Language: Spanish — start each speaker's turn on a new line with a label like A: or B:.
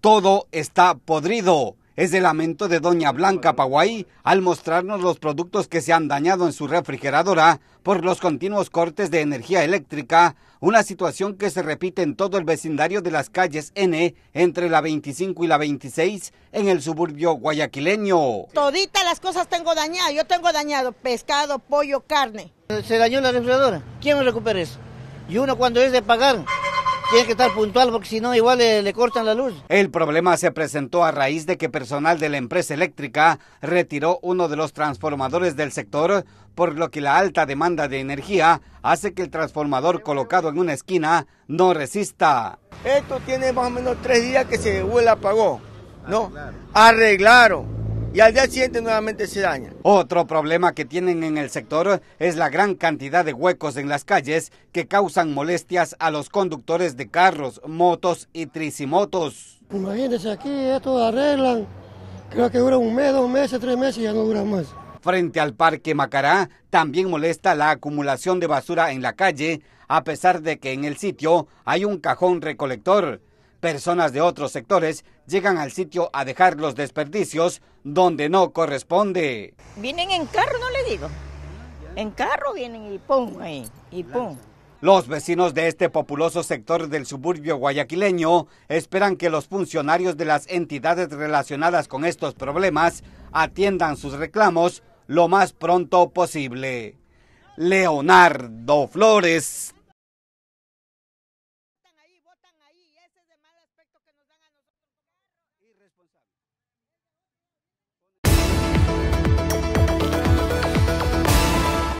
A: Todo está podrido. Es el lamento de Doña Blanca Paguay al mostrarnos los productos que se han dañado en su refrigeradora por los continuos cortes de energía eléctrica, una situación que se repite en todo el vecindario de las calles N entre la 25 y la 26 en el suburbio guayaquileño.
B: Toditas las cosas tengo dañadas, yo tengo dañado pescado, pollo, carne. Se dañó la refrigeradora,
A: ¿quién me recupera eso? Y uno cuando es de pagar, tiene que estar puntual porque si no igual eh, le, cortan la luz. El problema se presentó a raíz de que personal de la empresa eléctrica retiró uno de los transformadores del sector, por lo que la alta demanda de energía hace que el transformador colocado en una esquina no resista. Esto tiene más o menos tres días que se vuela apagó. No, ah, arreglaron y al día siguiente nuevamente se daña. Otro problema que tienen en el sector es la gran cantidad de huecos en las calles que causan molestias a los conductores de carros, motos y tricimotos.
B: Imagínense aquí, esto arreglan, creo que dura un mes, dos meses, tres meses y ya no dura más. Frente
A: al Parque Macará también molesta la acumulación de basura en la calle, a pesar de que en el sitio hay un cajón recolector personas de otros sectores llegan al sitio a dejar los desperdicios donde no corresponde.
B: Vienen en carro, no le digo. En carro vienen y pum, ahí, y pum.
A: Los vecinos de este populoso sector del suburbio guayaquileño esperan que los funcionarios de las entidades relacionadas con estos problemas atiendan sus reclamos lo más pronto posible. Leonardo Flores, votan ahí. Ese es el mal aspecto que nos dan a nosotros como irresponsable.